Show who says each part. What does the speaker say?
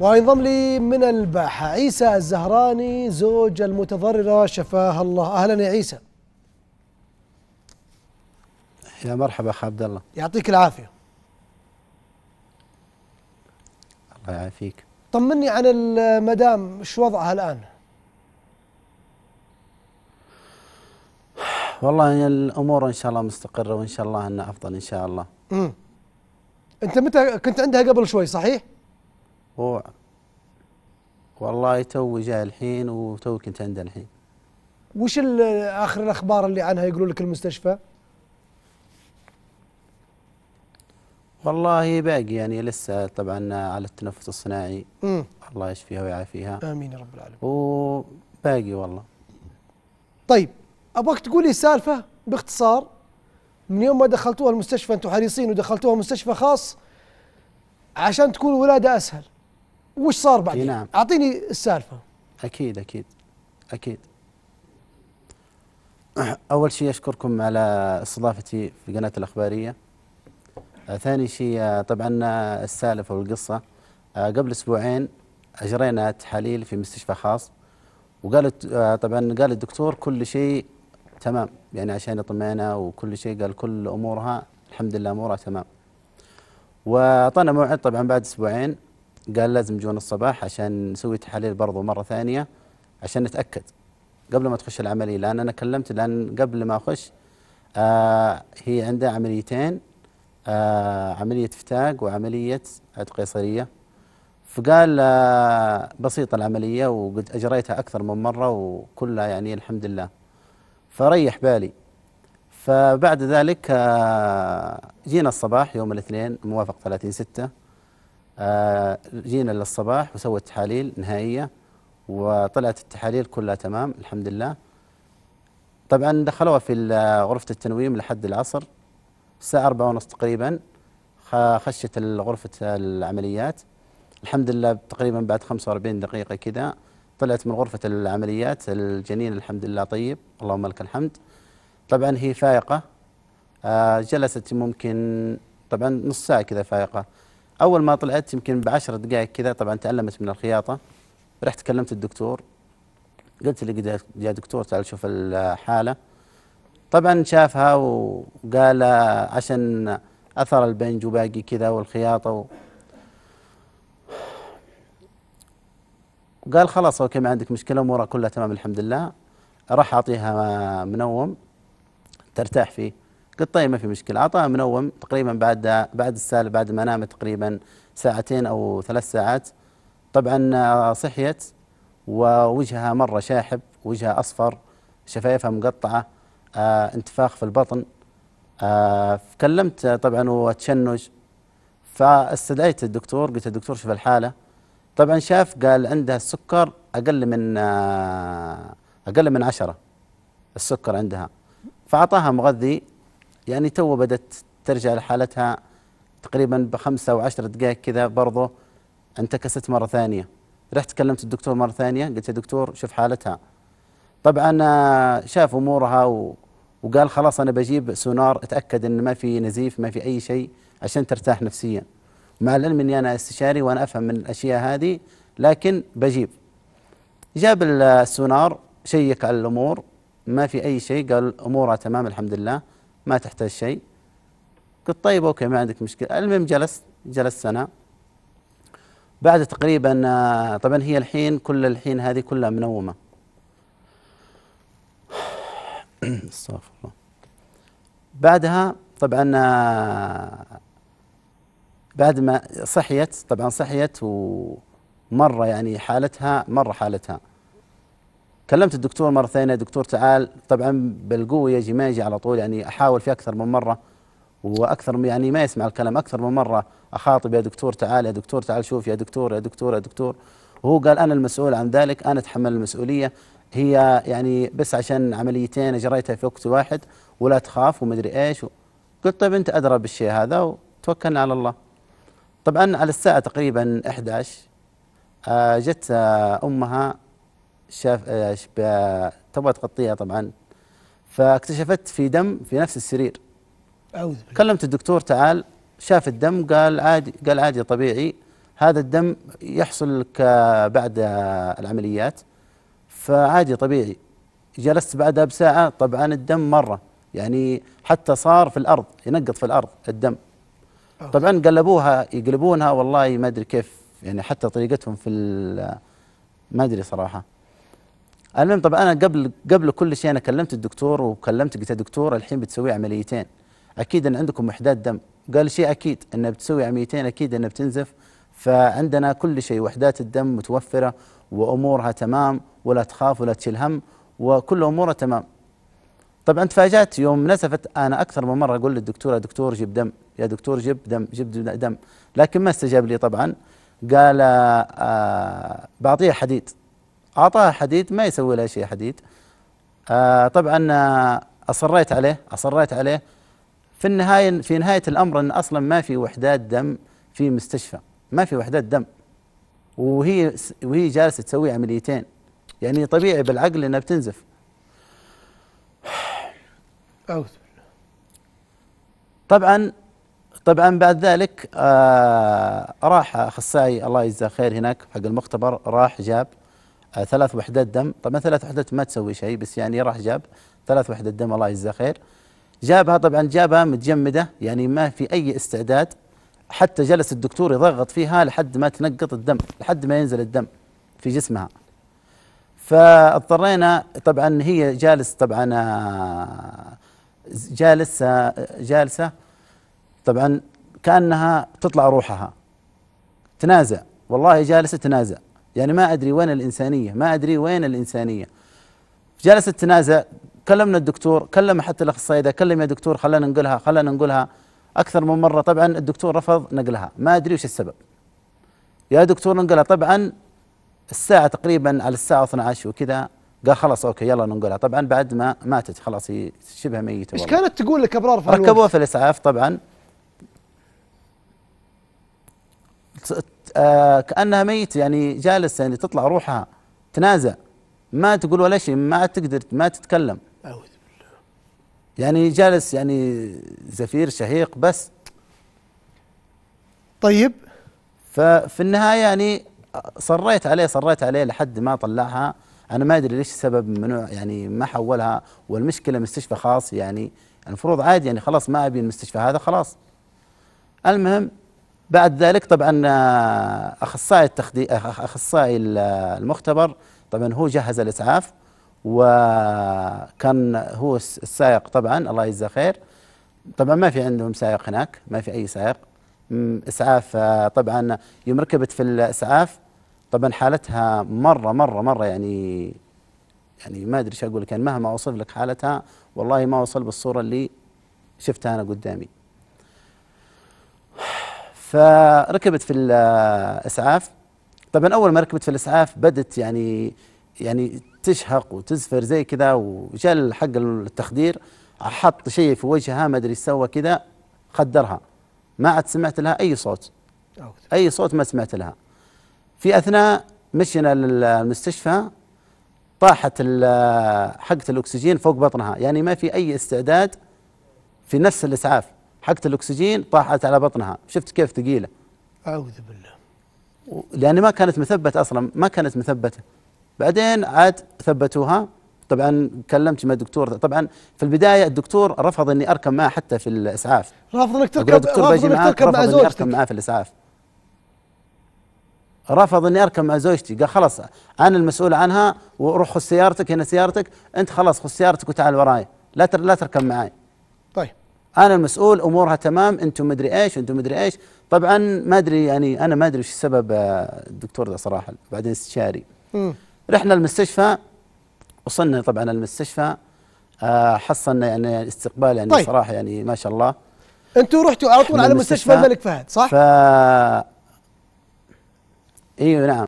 Speaker 1: وينضم لي من الباحة عيسى الزهراني زوج المتضررة شفاها الله أهلا يا عيسى يا مرحبا أخ عبد الله يعطيك العافية الله يعافيك طمني عن المدام شو وضعها الآن والله يعني الأمور إن شاء الله مستقرة وإن شاء الله أنها أفضل إن شاء الله امم أنت متى كنت عندها قبل شوي صحيح؟ هو والله تو جاء الحين وتو كنت عنده الحين وش اخر الاخبار اللي عنها يقولوا لك المستشفى؟ والله باقي يعني لسه طبعا على التنفس الصناعي مم. الله يشفيها ويعافيها امين يا رب العالمين وباقي والله طيب ابغاك تقول لي سالفه باختصار من يوم ما دخلتوها المستشفى انتم حريصين ودخلتوها مستشفى خاص عشان تكون ولاده اسهل وش صار بعدين؟ نعم اعطيني السالفه اكيد اكيد اكيد اول شيء اشكركم على استضافتي في قناه الاخباريه آه، ثاني شيء آه، طبعا آه، السالفه والقصه قبل اسبوعين اجرينا تحاليل في مستشفى خاص وقالت طبعا قال الدكتور كل شيء تمام يعني عشان يطمئنا وكل شيء قال كل امورها الحمد لله امورها تمام واعطانا موعد طبعا بعد اسبوعين قال لازم يجون الصباح عشان نسوي تحاليل برضو مرة ثانية عشان نتأكد قبل ما تخش العملية لأن أنا كلمت لأن قبل ما أخش آه هي عندها عمليتين آه عملية فتاق وعملية عد قيصرية فقال آه بسيطة العملية وقد أجريتها أكثر من مرة وكلها يعني الحمد لله فريح بالي فبعد ذلك آه، جينا الصباح يوم الاثنين موافق 30 6 آه، جينا للصباح وسوت تحاليل نهائية وطلعت التحاليل كلها تمام الحمد لله طبعا دخلوها في غرفة التنويم لحد العصر الساعة أربعة ونص تقريبا خشت غرفة العمليات الحمد لله تقريبا بعد 45 دقيقة كذا طلعت من غرفة العمليات الجنين الحمد لله طيب اللهم لك الحمد طبعا هي فائقة آه، جلست ممكن طبعا نص ساعة كذا فائقة اول ما طلعت يمكن بعشر دقائق كذا طبعا تعلمت من الخياطه رحت كلمت الدكتور قلت لي يا دكتور تعال شوف الحاله طبعا شافها وقال عشان اثر البنج وباقي كذا والخياطه و... قال خلاص اوكي ما عندك مشكله امورها كلها تمام الحمد لله راح اعطيها منوم ترتاح فيه قلت طيب ما في مشكله اعطاها منوم تقريبا بعد بعد السالب بعد ما نامت تقريبا ساعتين او ثلاث ساعات طبعا آه، صحيت ووجهها مره شاحب وجهها اصفر شفايفها مقطعه آه انتفاخ في البطن آه كلمت طبعا وتشنج فاستدعيت الدكتور قلت الدكتور شوف الحاله طبعا شاف قال عندها السكر اقل من آه اقل من عشرة السكر عندها فاعطاها مغذي يعني تو بدت ترجع لحالتها تقريبا بخمسة أو عشر دقائق كذا برضه انتكست مرة ثانية رحت كلمت الدكتور مرة ثانية قلت يا دكتور شوف حالتها طبعا آه، شاف أمورها و وقال خلاص أنا بجيب سونار أتأكد أن ما في نزيف ما في أي شيء عشان ترتاح نفسيا مع العلم أني أنا استشاري وأنا أفهم من الأشياء هذه لكن بجيب جاب السونار شيك على الأمور ما في أي شيء قال أمورها تمام الحمد لله ما تحتاج شيء قلت طيب اوكي ما عندك مشكله المهم جلست جلست سنه بعد تقريبا آه، طبعا هي الحين كل الحين هذه كلها منومه استغفر الله بعدها طبعا آه، بعد ما صحيت طبعا صحيت ومره يعني حالتها مره حالتها كلمت الدكتور مره ثانيه دكتور تعال طبعا بالقوه يجي ما يجي على طول يعني احاول في اكثر من مره واكثر يعني ما يسمع الكلام اكثر من مره اخاطب يا دكتور تعال يا دكتور تعال شوف يا دكتور يا دكتور يا دكتور وهو قال انا المسؤول عن ذلك انا اتحمل المسؤوليه هي يعني بس عشان عمليتين اجريتها في وقت واحد ولا تخاف وما ادري ايش قلت طيب انت ادرى بالشيء هذا وتوكلنا على الله طبعا على الساعه تقريبا 11 آه، جت آه، امها شاف آه، تبغى تغطيها طبعا فاكتشفت في دم في نفس السرير أعوذ بالله كلمت الدكتور تعال شاف الدم قال عادي قال عادي طبيعي هذا الدم يحصل لك بعد العمليات فعادي طبيعي جلست بعدها بساعة طبعا الدم مرة يعني حتى صار في الأرض ينقط في الأرض الدم طبعا قلبوها يقلبونها والله ما أدري كيف يعني حتى طريقتهم في ما أدري صراحة المهم طب انا قبل قبل كل شيء انا كلمت الدكتور وكلمت قلت دكتور الحين بتسوي عمليتين اكيد ان عندكم وحدات دم قال شيء اكيد انها بتسوي عمليتين اكيد انها بتنزف فعندنا كل شيء وحدات الدم متوفره وامورها تمام ولا تخاف ولا تشيل هم وكل امورها تمام طبعا تفاجات يوم نزفت انا اكثر من مره اقول للدكتور يا دكتور جيب دم يا دكتور جيب دم جيب دم لكن ما استجاب لي طبعا قال بعطيها آه، بعطيه حديد اعطاها حديد ما يسوي لها شيء حديد آه طبعا آه، اصريت عليه اصريت عليه في النهايه في نهايه الامر ان اصلا ما في وحدات دم في مستشفى ما في وحدات دم وهي وهي جالسه تسوي عمليتين يعني طبيعي بالعقل انها بتنزف اعوذ بالله طبعا طبعا بعد ذلك آه راح اخصائي الله يجزاه خير هناك حق المختبر راح جاب آه، ثلاث وحدات دم طبعا ثلاث وحدات ما تسوي شيء بس يعني راح جاب ثلاث وحدات دم الله يجزاه خير جابها طبعا جابها متجمده يعني ما في اي استعداد حتى جلس الدكتور يضغط فيها لحد ما تنقط الدم لحد ما ينزل الدم في جسمها فاضطرينا طبعا هي جالس طبعا آه، جالس آه، جالسه طبعا كانها تطلع روحها تنازع والله جالسه تنازع يعني ما أدري وين الإنسانية ما أدري وين الإنسانية جلست تنازع كلمنا الدكتور كلم حتى الأخصائي ده كلم يا دكتور خلينا ننقلها خلينا ننقلها أكثر من مرة طبعا الدكتور رفض نقلها ما أدري وش السبب يا دكتور ننقلها طبعا الساعة تقريبا على الساعة 12 وكذا قال خلاص اوكي يلا ننقلها طبعا بعد ما ماتت خلاص هي شبه ميته ايش كانت تقول لك ابرار في ركبوها في الاسعاف طبعا آه، كانها ميت يعني جالسه يعني تطلع روحها تنازع ما تقول ولا شيء ما تقدر ما تتكلم اعوذ بالله يعني جالس يعني زفير شهيق بس طيب ففي النهايه يعني صريت عليه صريت عليه لحد ما طلعها انا ما ادري ليش السبب منو يعني ما حولها والمشكله مستشفى خاص يعني المفروض عادي يعني خلاص ما ابي المستشفى هذا خلاص المهم بعد ذلك طبعا آه، اخصائي التخدي اخصائي المختبر طبعا هو جهز الاسعاف وكان هو السائق طبعا الله يجزاه خير طبعا ما في عندهم سائق هناك ما في اي سائق اسعاف آه، طبعا يوم ركبت في الاسعاف طبعا حالتها مره مره مره يعني يعني ما ادري ايش اقول لك يعني مهما اوصف لك حالتها والله ما وصل بالصوره اللي شفتها انا قدامي فركبت في الاسعاف طبعا اول ما ركبت في الاسعاف بدت يعني يعني تشهق وتزفر زي كذا وجاء حق التخدير حط شيء في وجهها ما ادري ايش سوى كذا خدرها ما عاد سمعت لها اي صوت اي صوت ما سمعت لها في اثناء مشينا للمستشفى طاحت حقه الاكسجين فوق بطنها يعني ما في اي استعداد في نفس الاسعاف حقت الاكسجين طاحت على بطنها شفت كيف ثقيله اعوذ بالله لان ما كانت مثبته اصلا ما كانت مثبته بعدين عاد ثبتوها طبعا كلمت مع الدكتور طبعا في البدايه الدكتور رفض اني اركب معه حتى في الاسعاف رفض انك تركب رفض بجي معاك مع زوجتي اركب معه في الاسعاف رفض اني اركب مع زوجتي قال خلاص انا المسؤول عنها وروح خذ سيارتك هنا سيارتك انت خلاص خذ سيارتك وتعال وراي لا لا تركب معاي انا المسؤول امورها تمام انتم مدري ايش انتم مدري ايش طبعا ما ادري يعني انا ما ادري ايش السبب الدكتور آه، ده صراحه بعدين استشاري رحنا المستشفى وصلنا طبعا المستشفى آه، حصلنا يعني استقبال يعني طيب. صراحه يعني ما شاء الله انتم رحتوا على طول على مستشفى الملك فهد صح؟ ف... ايوه نعم